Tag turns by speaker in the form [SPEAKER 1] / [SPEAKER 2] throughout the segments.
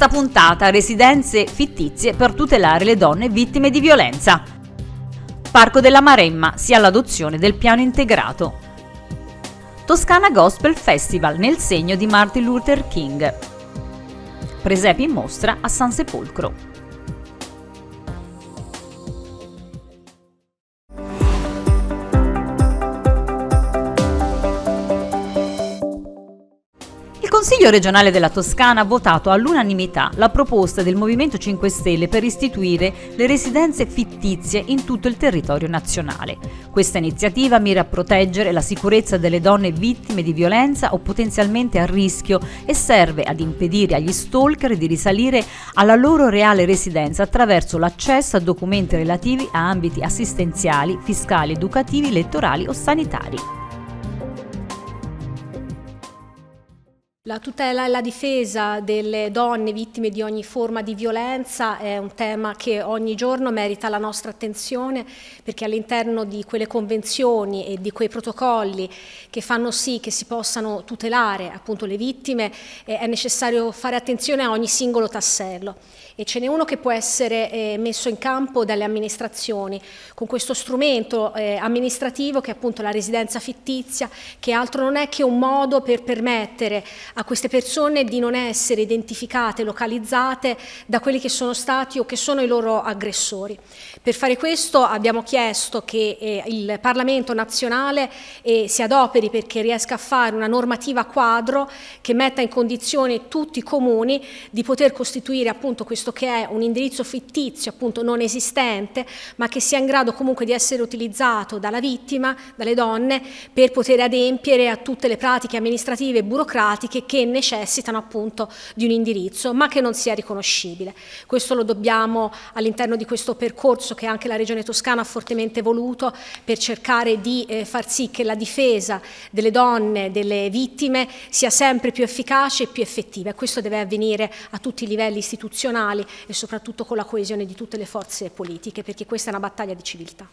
[SPEAKER 1] questa puntata residenze fittizie per tutelare le donne vittime di violenza. Parco della Maremma sia l'adozione del piano integrato. Toscana Gospel Festival nel segno di Martin Luther King. Presepi in mostra a San Sepolcro. Consiglio regionale della Toscana ha votato all'unanimità la proposta del Movimento 5 Stelle per istituire le residenze fittizie in tutto il territorio nazionale. Questa iniziativa mira a proteggere la sicurezza delle donne vittime di violenza o potenzialmente a rischio e serve ad impedire agli stalker di risalire alla loro reale residenza attraverso l'accesso a documenti relativi a ambiti assistenziali, fiscali, educativi, elettorali o sanitari.
[SPEAKER 2] La tutela e la difesa delle donne vittime di ogni forma di violenza è un tema che ogni giorno merita la nostra attenzione perché all'interno di quelle convenzioni e di quei protocolli che fanno sì che si possano tutelare appunto le vittime eh, è necessario fare attenzione a ogni singolo tassello e ce n'è uno che può essere eh, messo in campo dalle amministrazioni con questo strumento eh, amministrativo che è appunto la residenza fittizia che altro non è che un modo per permettere a queste persone di non essere identificate, localizzate da quelli che sono stati o che sono i loro aggressori. Per fare questo abbiamo chiesto che eh, il Parlamento nazionale eh, si adoperi perché riesca a fare una normativa quadro che metta in condizione tutti i comuni di poter costituire appunto questo che è un indirizzo fittizio, appunto non esistente, ma che sia in grado comunque di essere utilizzato dalla vittima, dalle donne, per poter adempiere a tutte le pratiche amministrative e burocratiche tematiche che necessitano appunto di un indirizzo ma che non sia riconoscibile. Questo lo dobbiamo all'interno di questo percorso che anche la Regione Toscana ha fortemente voluto per cercare di eh, far sì che la difesa delle donne, delle vittime sia sempre più efficace e più effettiva e questo deve avvenire a tutti i livelli istituzionali e soprattutto con la coesione di tutte le forze politiche perché questa è una battaglia di
[SPEAKER 3] civiltà.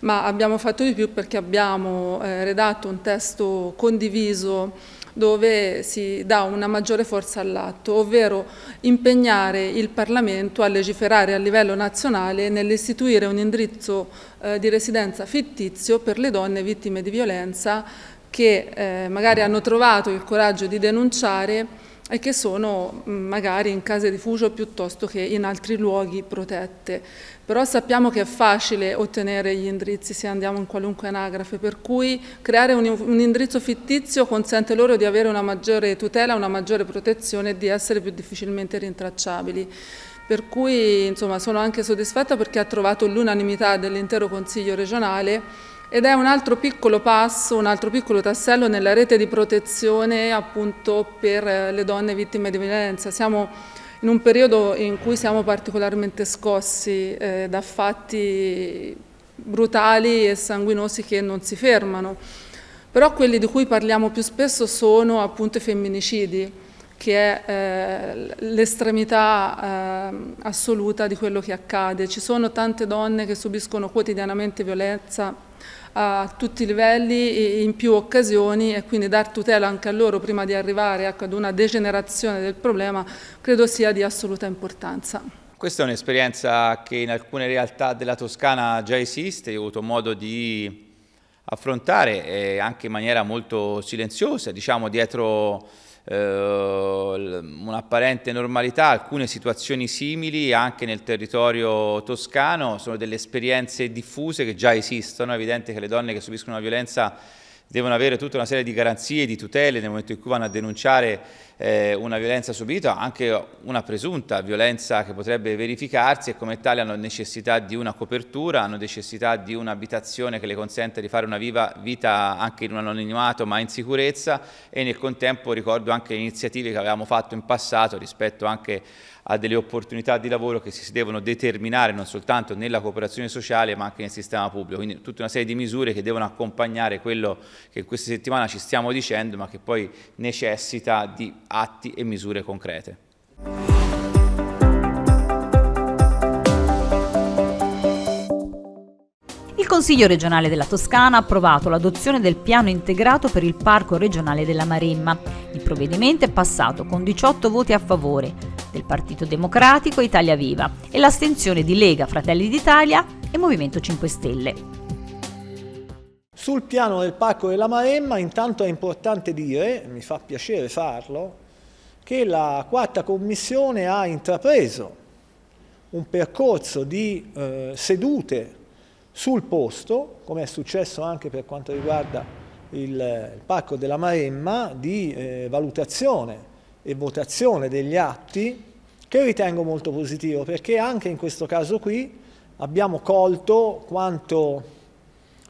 [SPEAKER 3] Ma abbiamo fatto di più perché abbiamo eh, redatto un testo condiviso dove si dà una maggiore forza all'atto, ovvero impegnare il Parlamento a legiferare a livello nazionale nell'istituire un indirizzo eh, di residenza fittizio per le donne vittime di violenza che eh, magari hanno trovato il coraggio di denunciare e che sono mm, magari in case di rifugio piuttosto che in altri luoghi protette. Però sappiamo che è facile ottenere gli indirizzi se andiamo in qualunque anagrafe, per cui creare un, un indirizzo fittizio consente loro di avere una maggiore tutela, una maggiore protezione e di essere più difficilmente rintracciabili per cui insomma, sono anche soddisfatta perché ha trovato l'unanimità dell'intero Consiglio regionale ed è un altro piccolo passo, un altro piccolo tassello nella rete di protezione appunto per eh, le donne vittime di violenza. Siamo in un periodo in cui siamo particolarmente scossi eh, da fatti brutali e sanguinosi che non si fermano. Però quelli di cui parliamo più spesso sono appunto i femminicidi, che è eh, l'estremità eh, assoluta di quello che accade. Ci sono tante donne che subiscono quotidianamente violenza a tutti i livelli e in più occasioni e quindi dar tutela anche a loro prima di arrivare ecco, ad una degenerazione del problema credo sia di assoluta importanza.
[SPEAKER 4] Questa è un'esperienza che in alcune realtà della Toscana già esiste, ho avuto modo di affrontare eh, anche in maniera molto silenziosa, diciamo dietro eh, un'apparente normalità, alcune situazioni simili anche nel territorio toscano, sono delle esperienze diffuse che già esistono, è evidente che le donne che subiscono la violenza devono avere tutta una serie di garanzie, di tutele nel momento in cui vanno a denunciare eh, una violenza subita, anche una presunta violenza che potrebbe verificarsi e come tale hanno necessità di una copertura, hanno necessità di un'abitazione che le consenta di fare una viva vita anche in un anonimato ma in sicurezza e nel contempo ricordo anche iniziative che avevamo fatto in passato rispetto anche a delle opportunità di lavoro che si devono determinare non soltanto nella cooperazione sociale ma anche nel sistema pubblico, quindi tutta una serie di misure che devono accompagnare quello che in questa settimana ci stiamo dicendo ma che poi necessita di atti e misure concrete.
[SPEAKER 1] Il Consiglio regionale della Toscana ha approvato l'adozione del piano integrato per il Parco regionale della Maremma. Il provvedimento è passato con 18 voti a favore, del Partito Democratico e Italia Viva e l'astenzione di Lega, Fratelli d'Italia e Movimento 5 Stelle.
[SPEAKER 5] Sul piano del Parco della Maremma intanto è importante dire, mi fa piacere farlo, che la quarta commissione ha intrapreso un percorso di eh, sedute sul posto, come è successo anche per quanto riguarda il, eh, il Parco della Maremma, di eh, valutazione e votazione degli atti che ritengo molto positivo perché anche in questo caso qui abbiamo colto quanto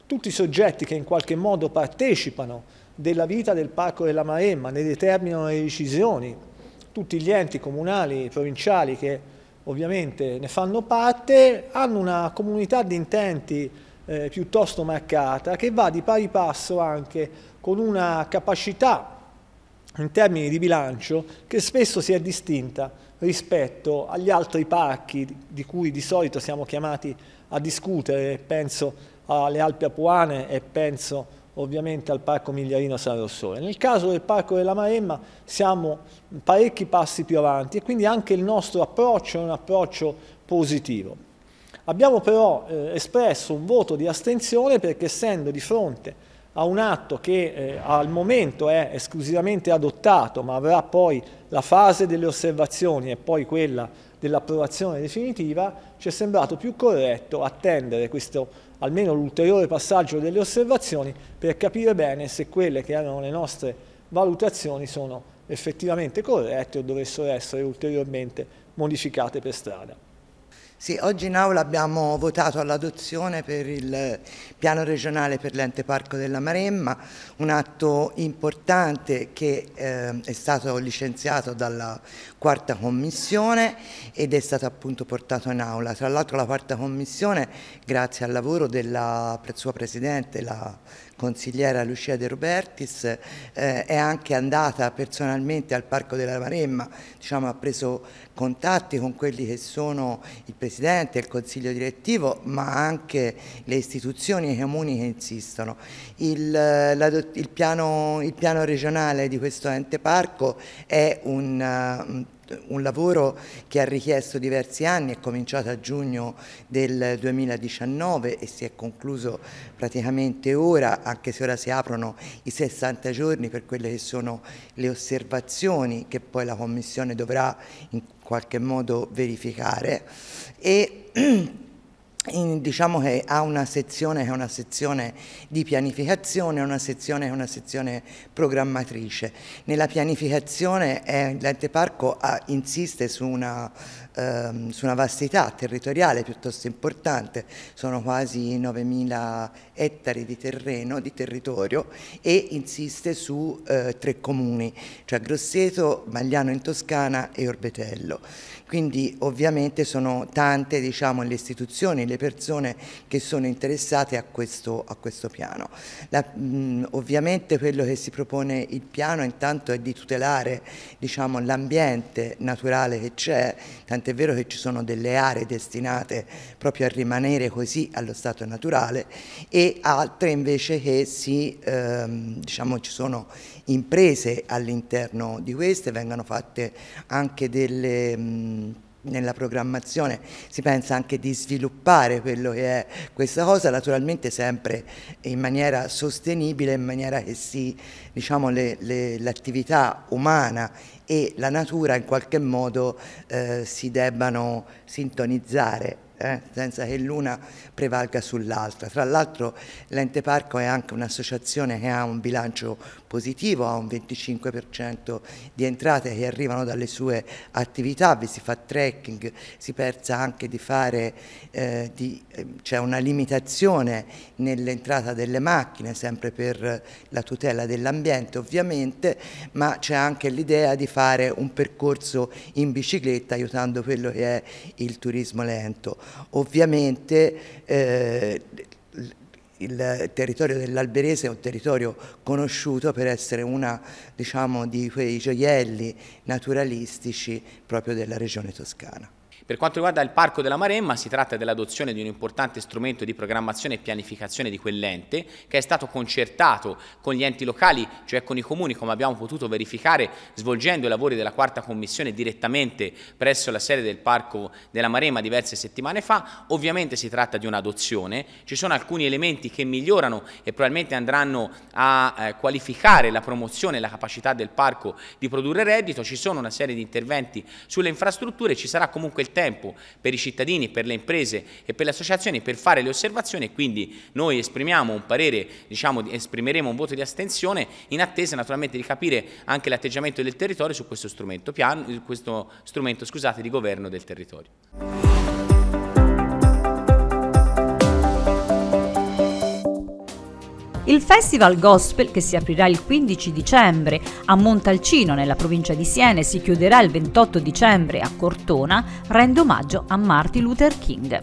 [SPEAKER 5] tutti i soggetti che in qualche modo partecipano della vita del Parco della Maremma, ne determinano le decisioni, tutti gli enti comunali, e provinciali che ovviamente ne fanno parte, hanno una comunità di intenti eh, piuttosto marcata che va di pari passo anche con una capacità in termini di bilancio che spesso si è distinta rispetto agli altri parchi di cui di solito siamo chiamati a discutere, penso alle Alpi Apuane e penso ovviamente al Parco Migliarino San Rossore. Nel caso del Parco della Maremma siamo parecchi passi più avanti e quindi anche il nostro approccio è un approccio positivo. Abbiamo però eh, espresso un voto di astensione perché essendo di fronte a un atto che eh, al momento è esclusivamente adottato ma avrà poi la fase delle osservazioni e poi quella dell'approvazione definitiva, ci è sembrato più corretto attendere questo almeno l'ulteriore passaggio delle osservazioni per capire bene se quelle che erano le nostre valutazioni sono effettivamente corrette o dovessero essere ulteriormente
[SPEAKER 6] modificate per strada. Sì, oggi in aula abbiamo votato all'adozione per il piano regionale per l'ente parco della Maremma, un atto importante che eh, è stato licenziato dalla quarta commissione ed è stato appunto portato in aula. Tra l'altro la quarta commissione, grazie al lavoro della sua presidente, la consigliera Lucia De Robertis, eh, è anche andata personalmente al Parco della Maremma, diciamo, ha preso contatti con quelli che sono il Presidente, il Consiglio Direttivo, ma anche le istituzioni e i comuni che insistono. Il, la, il, piano, il, piano, regionale di questo ente parco è un, un un lavoro che ha richiesto diversi anni, è cominciato a giugno del 2019 e si è concluso praticamente ora, anche se ora si aprono i 60 giorni per quelle che sono le osservazioni che poi la Commissione dovrà in qualche modo verificare. E in, diciamo che ha una sezione che è una sezione di pianificazione, una sezione che è una sezione programmatrice. Nella pianificazione eh, l'ente parco ah, insiste su una ehm, su una vastità territoriale piuttosto importante, sono quasi 9.000 ettari di terreno, di territorio e insiste su eh, tre comuni, cioè Grosseto, Magliano in Toscana e Orbetello. Quindi ovviamente sono tante diciamo, le istituzioni, le persone che sono interessate a questo, a questo piano. La, mh, ovviamente quello che si propone il piano intanto è di tutelare diciamo, l'ambiente naturale che c'è, tant'è vero che ci sono delle aree destinate proprio a rimanere così allo stato naturale e altre invece che si, ehm, diciamo, ci sono imprese all'interno di queste, vengono fatte anche delle... Mh, nella programmazione si pensa anche di sviluppare quello che è questa cosa, naturalmente sempre in maniera sostenibile, in maniera che si, diciamo, l'attività umana e la natura in qualche modo eh, si debbano sintonizzare eh, senza che l'una prevalga sull'altra. Tra l'altro l'ente parco è anche un'associazione che ha un bilancio positivo, ha un 25% di entrate che arrivano dalle sue attività, vi si fa trekking, si pensa anche di fare, eh, eh, c'è una limitazione nell'entrata delle macchine, sempre per la tutela dell'ambiente ovviamente, ma c'è anche l'idea di fare un percorso in bicicletta aiutando quello che è il turismo lento. Ovviamente eh, il territorio dell'Alberese è un territorio conosciuto per essere uno diciamo, di quei gioielli naturalistici proprio della regione toscana.
[SPEAKER 4] Per quanto riguarda il Parco della Maremma si tratta dell'adozione di un importante strumento di programmazione e pianificazione di quell'ente che è stato concertato con gli enti locali, cioè con i comuni come abbiamo potuto verificare svolgendo i lavori della quarta commissione direttamente presso la sede del Parco della Maremma diverse settimane fa. Ovviamente si tratta di un'adozione, ci sono alcuni elementi che migliorano e probabilmente andranno a eh, qualificare la promozione e la capacità del parco di produrre reddito, ci sono una serie di interventi sulle infrastrutture, ci sarà comunque il tempo tempo per i cittadini, per le imprese e per le associazioni per fare le osservazioni e quindi noi esprimiamo un parere, diciamo, esprimeremo un voto di astensione in attesa naturalmente di capire anche l'atteggiamento del territorio su questo strumento, piano, questo strumento scusate, di governo del territorio.
[SPEAKER 1] Il Festival Gospel, che si aprirà il 15 dicembre a Montalcino nella provincia di Siena e si chiuderà il 28 dicembre a Cortona, rende omaggio a Martin Luther King.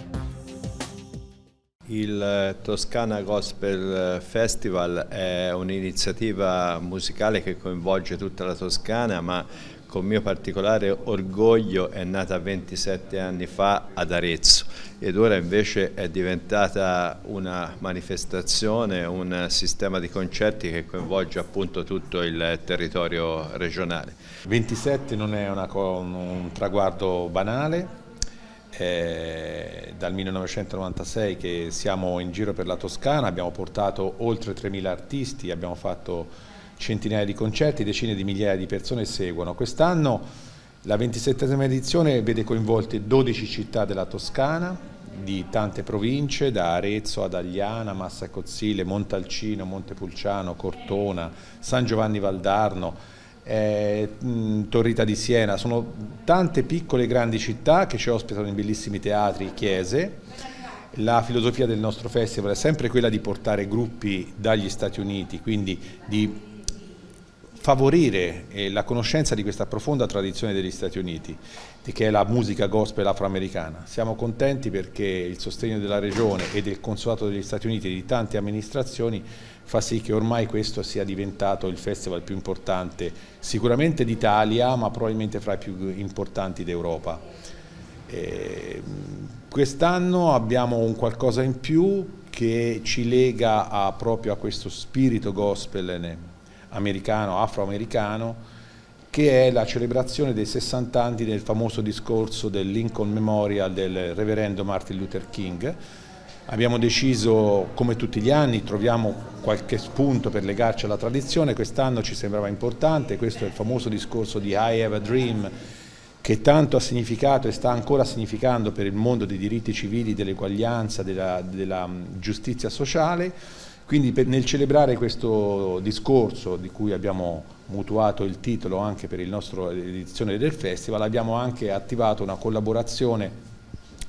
[SPEAKER 7] Il eh, Toscana Gospel eh, Festival è un'iniziativa musicale che coinvolge tutta la Toscana, ma con mio particolare orgoglio è nata 27 anni fa ad Arezzo ed ora invece è diventata una manifestazione, un sistema di concerti che coinvolge appunto tutto il territorio regionale. 27 non è una, un traguardo banale, eh, dal 1996 che siamo in giro per la Toscana, abbiamo portato oltre 3.000 artisti, abbiamo fatto centinaia di concerti, decine di migliaia di persone seguono. Quest'anno la 27esima edizione vede coinvolte 12 città della Toscana, di tante province, da Arezzo ad Agliana, Massa Cozzile, Montalcino, Montepulciano, Cortona, San Giovanni Valdarno, eh, Torrita di Siena, sono tante piccole e grandi città che ci ospitano in bellissimi teatri, e chiese. La filosofia del nostro festival è sempre quella di portare gruppi dagli Stati Uniti, quindi di favorire eh, la conoscenza di questa profonda tradizione degli Stati Uniti, che è la musica gospel afroamericana. Siamo contenti perché il sostegno della Regione e del Consolato degli Stati Uniti e di tante amministrazioni fa sì che ormai questo sia diventato il festival più importante sicuramente d'Italia, ma probabilmente fra i più importanti d'Europa. Ehm, quest'anno abbiamo un qualcosa in più che ci lega a, proprio a questo spirito gospel eh, americano, afroamericano, che è la celebrazione dei 60 anni del famoso discorso del Lincoln Memorial del reverendo Martin Luther King. Abbiamo deciso, come tutti gli anni, troviamo qualche spunto per legarci alla tradizione, quest'anno ci sembrava importante, questo è il famoso discorso di I Have a Dream, che tanto ha significato e sta ancora significando per il mondo dei diritti civili, dell'eguaglianza, della, della giustizia sociale quindi per, nel celebrare questo discorso di cui abbiamo mutuato il titolo anche per la nostra edizione del festival, abbiamo anche attivato una collaborazione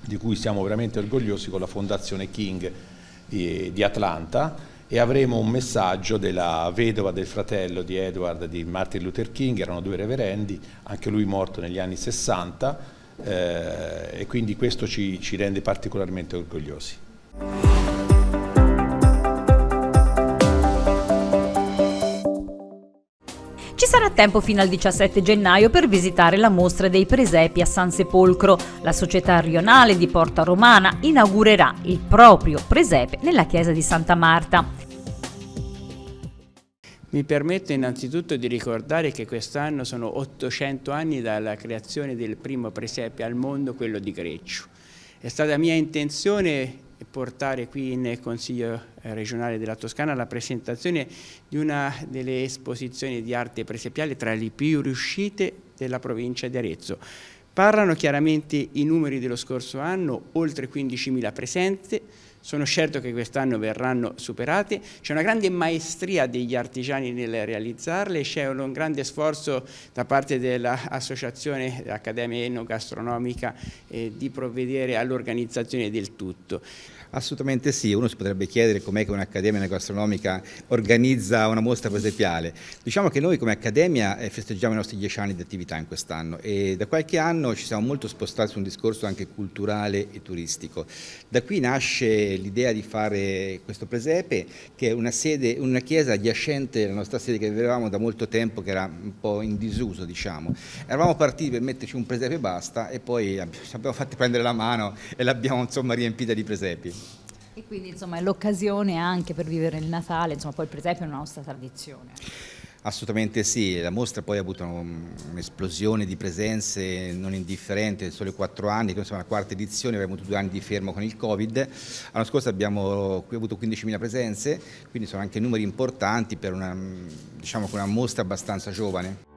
[SPEAKER 7] di cui siamo veramente orgogliosi con la Fondazione King di, eh, di Atlanta e avremo un messaggio della vedova del fratello di Edward di Martin Luther King, erano due reverendi, anche lui morto negli anni 60 eh, e quindi questo ci, ci rende particolarmente orgogliosi.
[SPEAKER 1] tempo fino al 17 gennaio per visitare la mostra dei presepi a San Sepolcro. La società rionale di Porta Romana inaugurerà il proprio presepe nella chiesa di Santa Marta.
[SPEAKER 4] Mi permetto innanzitutto di ricordare che quest'anno sono 800 anni dalla creazione del primo presepe al mondo, quello di Greccio. È stata mia intenzione portare qui in Consiglio eh, regionale della Toscana la presentazione di una delle esposizioni di arte presepiale tra le più riuscite della provincia di Arezzo. Parlano chiaramente i numeri dello scorso anno, oltre 15.000 presenze, sono certo che quest'anno verranno superate, c'è una grande maestria degli artigiani nel realizzarle, c'è un grande sforzo da parte dell'Associazione Accademia Enogastronomica
[SPEAKER 8] eh, di provvedere all'organizzazione del tutto. Assolutamente sì, uno si potrebbe chiedere com'è che un'accademia gastronomica organizza una mostra presepiale. Diciamo che noi come accademia eh, festeggiamo i nostri dieci anni di attività in quest'anno e da qualche anno ci siamo molto spostati su un discorso anche culturale e turistico. Da qui nasce l'idea di fare questo presepe che è una, sede, una chiesa adiacente alla nostra sede che avevamo da molto tempo che era un po' in disuso diciamo. Eravamo partiti per metterci un presepe e basta e poi ci abbiamo fatti prendere la mano e l'abbiamo insomma riempita di presepi.
[SPEAKER 1] E quindi insomma è l'occasione anche per vivere il Natale, insomma poi il presepio è una nostra tradizione.
[SPEAKER 8] Assolutamente sì, la mostra poi ha avuto um, un'esplosione di presenze non indifferente, solo quattro anni, che siamo alla quarta edizione, abbiamo avuto due anni di fermo con il Covid, l'anno scorso abbiamo avuto 15.000 presenze, quindi sono anche numeri importanti per una, diciamo, una mostra abbastanza giovane.